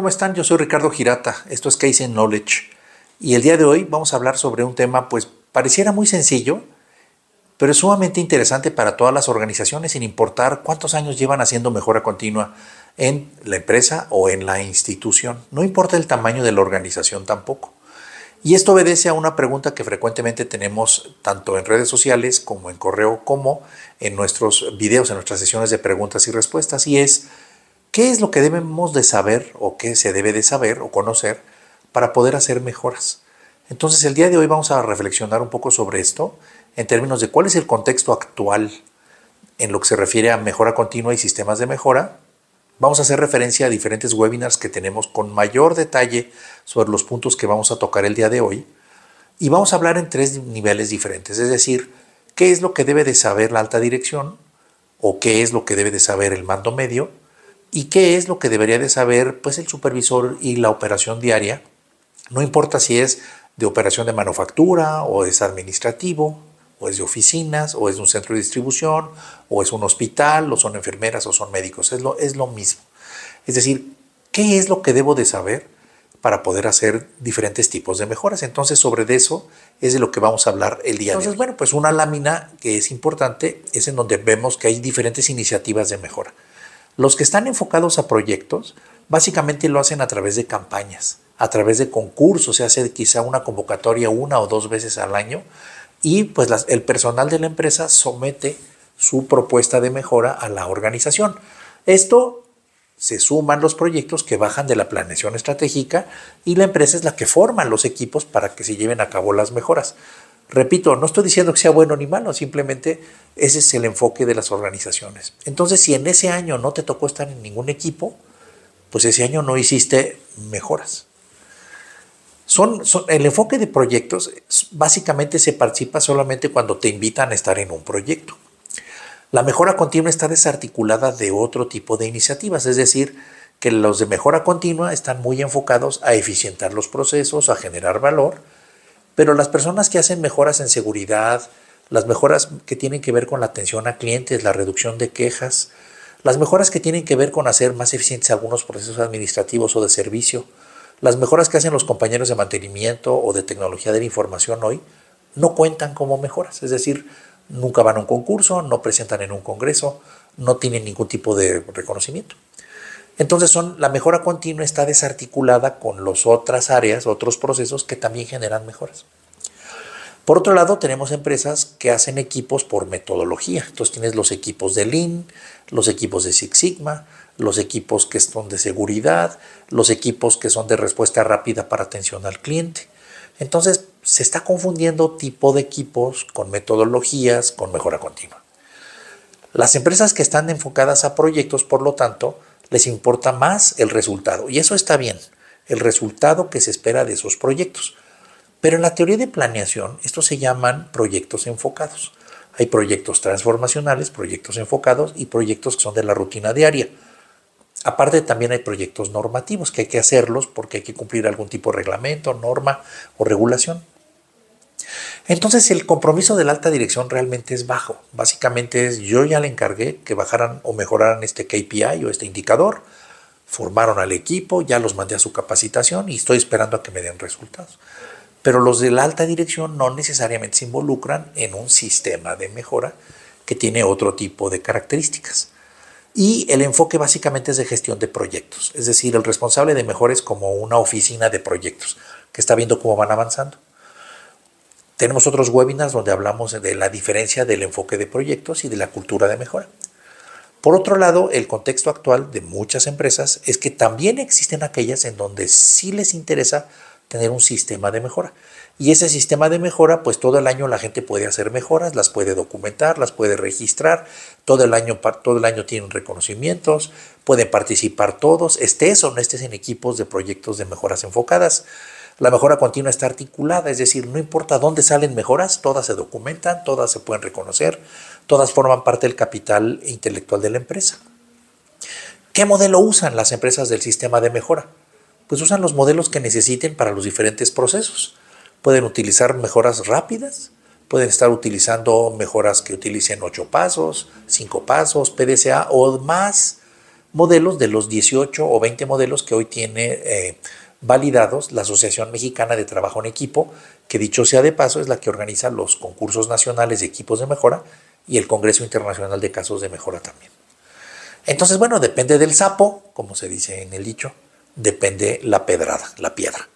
¿Cómo están? Yo soy Ricardo Girata, esto es Case in Knowledge y el día de hoy vamos a hablar sobre un tema pues pareciera muy sencillo, pero es sumamente interesante para todas las organizaciones sin importar cuántos años llevan haciendo mejora continua en la empresa o en la institución, no importa el tamaño de la organización tampoco. Y esto obedece a una pregunta que frecuentemente tenemos tanto en redes sociales como en correo como en nuestros videos, en nuestras sesiones de preguntas y respuestas, y es ¿Qué es lo que debemos de saber o qué se debe de saber o conocer para poder hacer mejoras? Entonces el día de hoy vamos a reflexionar un poco sobre esto en términos de cuál es el contexto actual en lo que se refiere a mejora continua y sistemas de mejora. Vamos a hacer referencia a diferentes webinars que tenemos con mayor detalle sobre los puntos que vamos a tocar el día de hoy. Y vamos a hablar en tres niveles diferentes, es decir, qué es lo que debe de saber la alta dirección o qué es lo que debe de saber el mando medio ¿Y qué es lo que debería de saber pues el supervisor y la operación diaria? No importa si es de operación de manufactura o es administrativo o es de oficinas o es un centro de distribución o es un hospital o son enfermeras o son médicos, es lo, es lo mismo. Es decir, ¿qué es lo que debo de saber para poder hacer diferentes tipos de mejoras? Entonces sobre eso es de lo que vamos a hablar el día de hoy. Bueno, pues una lámina que es importante es en donde vemos que hay diferentes iniciativas de mejora. Los que están enfocados a proyectos, básicamente lo hacen a través de campañas, a través de concursos, se hace quizá una convocatoria una o dos veces al año y pues el personal de la empresa somete su propuesta de mejora a la organización. Esto se suman los proyectos que bajan de la planeación estratégica y la empresa es la que forma los equipos para que se lleven a cabo las mejoras. Repito, no estoy diciendo que sea bueno ni malo, simplemente ese es el enfoque de las organizaciones. Entonces, si en ese año no te tocó estar en ningún equipo, pues ese año no hiciste mejoras. Son, el enfoque de proyectos básicamente se participa solamente cuando te invitan a estar en un proyecto. La mejora continua está desarticulada de otro tipo de iniciativas, es decir, que los de mejora continua están muy enfocados a eficientar los procesos, a generar valor, pero las personas que hacen mejoras en seguridad, las mejoras que tienen que ver con la atención a clientes, la reducción de quejas, las mejoras que tienen que ver con hacer más eficientes algunos procesos administrativos o de servicio, las mejoras que hacen los compañeros de mantenimiento o de tecnología de la información hoy, no cuentan como mejoras. Es decir, nunca van a un concurso, no presentan en un congreso, no tienen ningún tipo de reconocimiento. Entonces son, la mejora continua está desarticulada con las otras áreas, otros procesos que también generan mejoras. Por otro lado, tenemos empresas que hacen equipos por metodología. Entonces tienes los equipos de Lean, los equipos de Six Sigma, los equipos que son de seguridad, los equipos que son de respuesta rápida para atención al cliente. Entonces se está confundiendo tipo de equipos con metodologías, con mejora continua. Las empresas que están enfocadas a proyectos, por lo tanto, les importa más el resultado. Y eso está bien, el resultado que se espera de esos proyectos. Pero en la teoría de planeación, estos se llaman proyectos enfocados. Hay proyectos transformacionales, proyectos enfocados y proyectos que son de la rutina diaria. Aparte también hay proyectos normativos que hay que hacerlos porque hay que cumplir algún tipo de reglamento, norma o regulación. Entonces el compromiso de la alta dirección realmente es bajo. Básicamente es yo ya le encargué que bajaran o mejoraran este KPI o este indicador. Formaron al equipo, ya los mandé a su capacitación y estoy esperando a que me den resultados. Pero los de la alta dirección no necesariamente se involucran en un sistema de mejora que tiene otro tipo de características. Y el enfoque básicamente es de gestión de proyectos, es decir, el responsable de mejores como una oficina de proyectos que está viendo cómo van avanzando. Tenemos otros webinars donde hablamos de la diferencia del enfoque de proyectos y de la cultura de mejora. Por otro lado, el contexto actual de muchas empresas es que también existen aquellas en donde sí les interesa tener un sistema de mejora. Y ese sistema de mejora, pues todo el año la gente puede hacer mejoras, las puede documentar, las puede registrar, todo el año, todo el año tienen reconocimientos, pueden participar todos, estés o no estés en equipos de proyectos de mejoras enfocadas. La mejora continua está articulada, es decir, no importa dónde salen mejoras, todas se documentan, todas se pueden reconocer, todas forman parte del capital intelectual de la empresa. ¿Qué modelo usan las empresas del sistema de mejora? Pues usan los modelos que necesiten para los diferentes procesos. Pueden utilizar mejoras rápidas, pueden estar utilizando mejoras que utilicen 8 pasos, 5 pasos, PDCA o más modelos de los 18 o 20 modelos que hoy tiene eh, validados la Asociación Mexicana de Trabajo en Equipo, que dicho sea de paso es la que organiza los concursos nacionales de equipos de mejora y el Congreso Internacional de Casos de Mejora también. Entonces, bueno, depende del sapo, como se dice en el dicho, depende la pedrada, la piedra.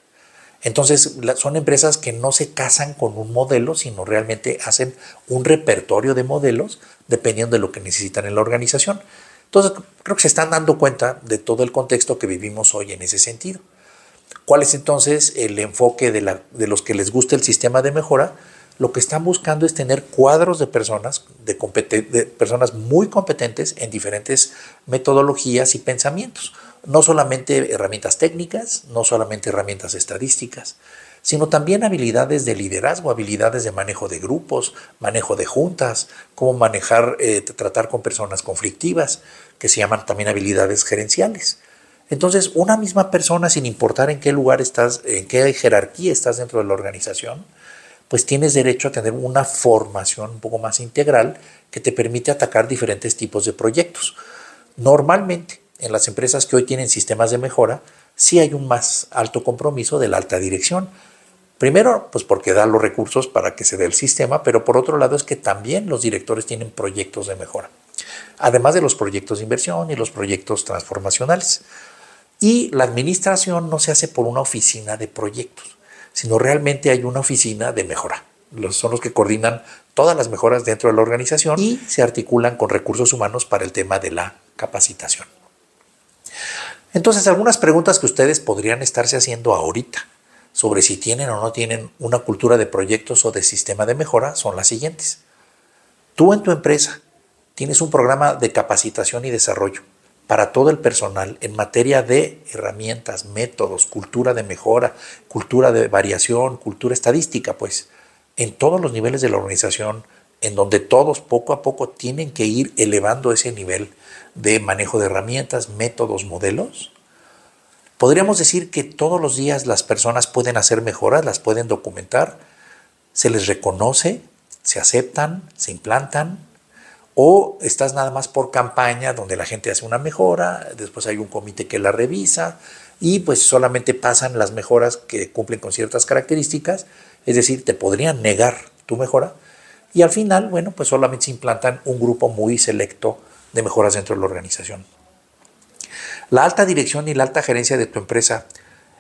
Entonces, son empresas que no se casan con un modelo, sino realmente hacen un repertorio de modelos dependiendo de lo que necesitan en la organización. Entonces, creo que se están dando cuenta de todo el contexto que vivimos hoy en ese sentido. ¿Cuál es entonces el enfoque de, los que les gusta el sistema de mejora? Lo que están buscando es tener cuadros de personas, personas muy competentes en diferentes metodologías y pensamientos. No solamente herramientas técnicas, no solamente herramientas estadísticas, sino también habilidades de liderazgo, habilidades de manejo de grupos, manejo de juntas, cómo manejar, eh, tratar con personas conflictivas, que se llaman también habilidades gerenciales. Entonces, una misma persona, sin importar en qué lugar estás, en qué jerarquía estás dentro de la organización, pues tienes derecho a tener una formación un poco más integral que te permite atacar diferentes tipos de proyectos. Normalmente, en las empresas que hoy tienen sistemas de mejora, sí hay un más alto compromiso de la alta dirección. Primero, pues porque da los recursos para que se dé el sistema, pero por otro lado es que también los directores tienen proyectos de mejora, además de los proyectos de inversión y los proyectos transformacionales. Y la administración no se hace por una oficina de proyectos, sino realmente hay una oficina de mejora. Los, son los que coordinan todas las mejoras dentro de la organización y se articulan con recursos humanos para el tema de la capacitación. Entonces, algunas preguntas que ustedes podrían estarse haciendo ahorita sobre si tienen o no tienen una cultura de proyectos o de sistema de mejora son las siguientes. Tú en tu empresa tienes un programa de capacitación y desarrollo para todo el personal en materia de herramientas, métodos, cultura de mejora, cultura de variación, cultura estadística, pues en todos los niveles de la organización, en donde todos poco a poco tienen que ir elevando ese nivel de manejo de herramientas, métodos, modelos. Podríamos decir que todos los días las personas pueden hacer mejoras, las pueden documentar, se les reconoce, se aceptan, se implantan, o estás nada más por campaña donde la gente hace una mejora, después hay un comité que la revisa y pues solamente pasan las mejoras que cumplen con ciertas características, es decir, te podrían negar tu mejora y al final, bueno, pues solamente se implantan un grupo muy selecto de mejoras dentro de la organización. La alta dirección y la alta gerencia de tu empresa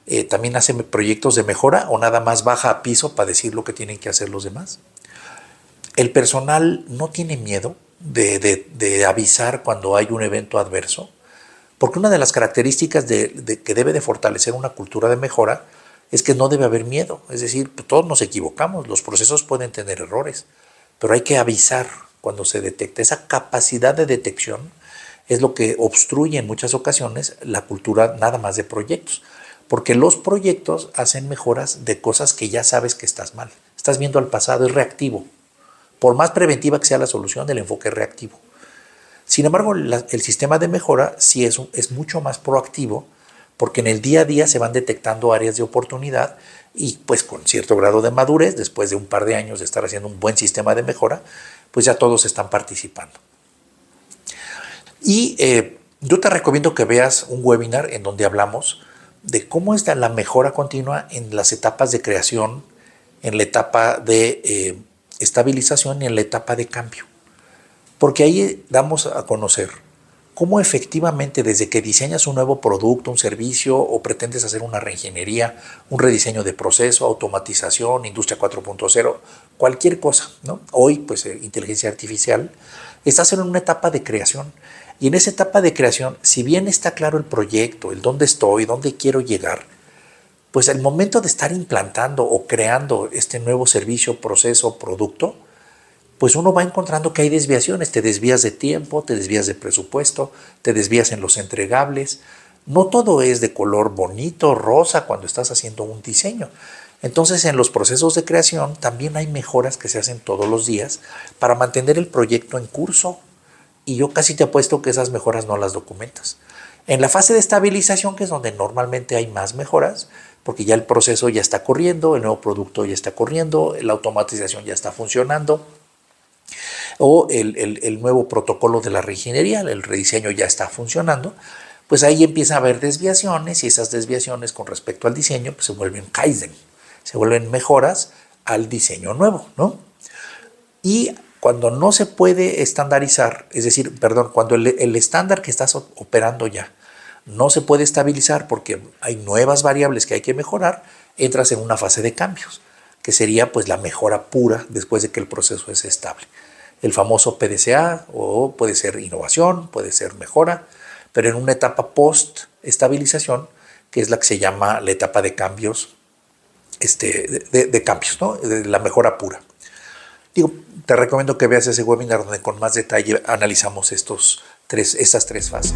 eh, también hacen proyectos de mejora o nada más baja a piso para decir lo que tienen que hacer los demás. El personal no tiene miedo de, avisar cuando hay un evento adverso, porque una de las características de, que debe de fortalecer una cultura de mejora es que no debe haber miedo, es decir, pues, todos nos equivocamos, los procesos pueden tener errores, pero hay que avisar cuando se detecta. Esa capacidad de detección es lo que obstruye en muchas ocasiones la cultura nada más de proyectos, porque los proyectos hacen mejoras de cosas que ya sabes que estás mal. Estás viendo al pasado, es reactivo, por más preventiva que sea la solución, del enfoque reactivo. Sin embargo, el sistema de mejora sí es, mucho más proactivo porque en el día a día se van detectando áreas de oportunidad y pues con cierto grado de madurez, después de un par de años de estar haciendo un buen sistema de mejora, pues ya todos están participando. Y eh, yo te recomiendo que veas un webinar en donde hablamos de cómo está la mejora continua en las etapas de creación, en la etapa de eh, estabilización y en la etapa de cambio. Porque ahí damos a conocer cómo efectivamente desde que diseñas un nuevo producto, un servicio o pretendes hacer una reingeniería, un rediseño de proceso, automatización, industria 4.0, cualquier cosa, Hoy, pues, eh, inteligencia artificial, estás en una etapa de creación. Y en esa etapa de creación, si bien está claro el proyecto, el dónde estoy, dónde quiero llegar, pues el momento de estar implantando o creando este nuevo servicio, proceso, producto, pues uno va encontrando que hay desviaciones, te desvías de tiempo, te desvías de presupuesto, te desvías en los entregables. No todo es de color bonito, rosa, cuando estás haciendo un diseño. Entonces en los procesos de creación también hay mejoras que se hacen todos los días para mantener el proyecto en curso y yo casi te apuesto que esas mejoras no las documentas. En la fase de estabilización, que es donde normalmente hay más mejoras, porque ya el proceso ya está corriendo, el nuevo producto ya está corriendo, la automatización ya está funcionando, o el, nuevo protocolo de la reingeniería, el rediseño ya está funcionando, pues ahí empieza a haber desviaciones y esas desviaciones con respecto al diseño pues se vuelven Kaizen, se vuelven mejoras al diseño nuevo, ¿no? Y cuando no se puede estandarizar, es decir, perdón, cuando el, el estándar que estás operando ya no se puede estabilizar porque hay nuevas variables que hay que mejorar, entras en una fase de cambios, que sería pues la mejora pura después de que el proceso es estable. El famoso PDCA o puede ser innovación, puede ser mejora, pero en una etapa post estabilización, que es la que se llama la etapa de cambios, este, de, cambios, ¿no? de la mejora pura. te recomiendo que veas ese webinar donde con más detalle analizamos estos tres, estas tres fases.